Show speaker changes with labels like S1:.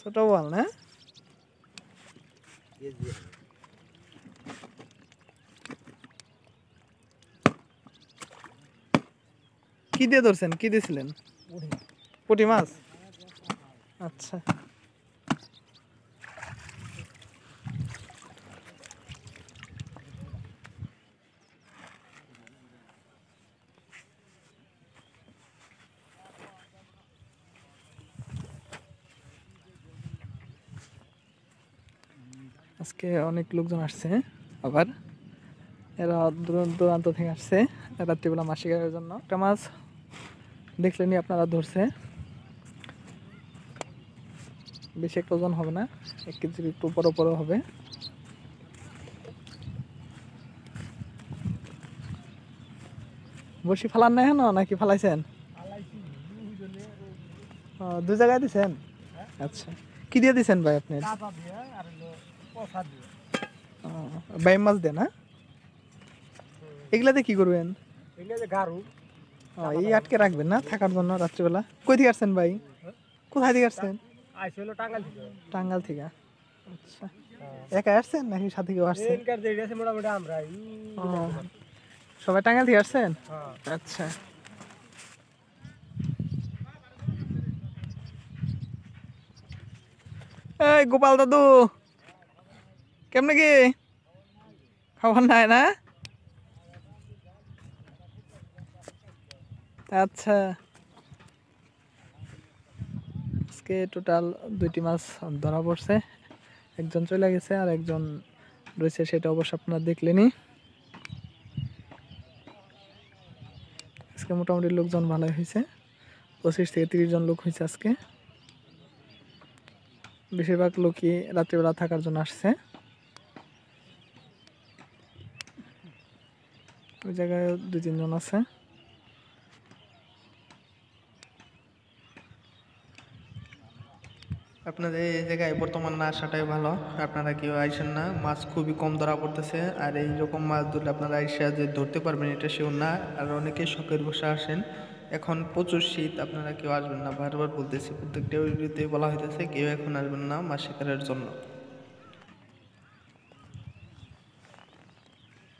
S1: ছোট বল না হ্যাঁ? কি দিয়ে ধরছেন কি দিয়েছিলেন পুঁটি মাছ আচ্ছা আজকে অনেক লোকজন আসছে আবার এরা দূরান্ত থেকে আসছে রাত্রিবেলা মাছ জন্য একটা মাছ দেখলেনি আপনারা ধরছে বেশি একটা ওজন হবে না এক কেজির একটু বড় বড় হবে বসি ফালান নাই হেন নাকি ফালাইছেন দু জায়গায় দিছেন হ্যাঁ। আচ্ছা কি দিয়ে দিছেন ভাই আপনি বাইম মাছ দেন হ্যাঁ? এগুলাতে কি করবেন এই আটকে রাখবেন না থাকার জন্য রাত্রিবেলা কই থেকে আসছেন ভাই কোথায় থেকে আসছেন টাঙ্গাল থেকে
S2: আচ্ছা হ্যাঁ। একা
S1: আসছেন নাকি সাথে কেউ আসছেন সবাই টাঙ্গাল থেকে আসছেন হ্যাঁ। আচ্ছা এই গোপাল দাদু কেমন কি খাবার নাই না আচ্ছা আজকে টোটাল দুইটি মাছ ধরা পড়ছে একজন চলে গেছে আর একজন রয়েছে সেটা অবশ্য আপনারা দেখলেনি আজকে মোটামুটি লোকজন ভালোই হয়েছে পঁচিশ থেকে তিরিশ জন লোক হয়েছে আজকে বেশিরভাগ লোকই রাত্রিবেলা থাকার জন্য আসছে ওই জায়গায় দুই তিনজন আছে
S2: আপনাদের এই জায়গায় বর্তমান না আসাটাই ভালো আপনারা কেউ আইসেন না মাছ খুবই কম ধরা পড়তেছে আর এই রকম মাছ ধরলে আপনারা আইসা যে ধরতে পারবেন এটা সেও না আর অনেকে শখের বসে আসেন এখন প্রচুর শীত আপনারা কেউ আসবেন না বারবার বলতেছি প্রত্যেকটা ওই বলা হইতেছে কেউ এখন আসবেন না মাছ শিকারের জন্য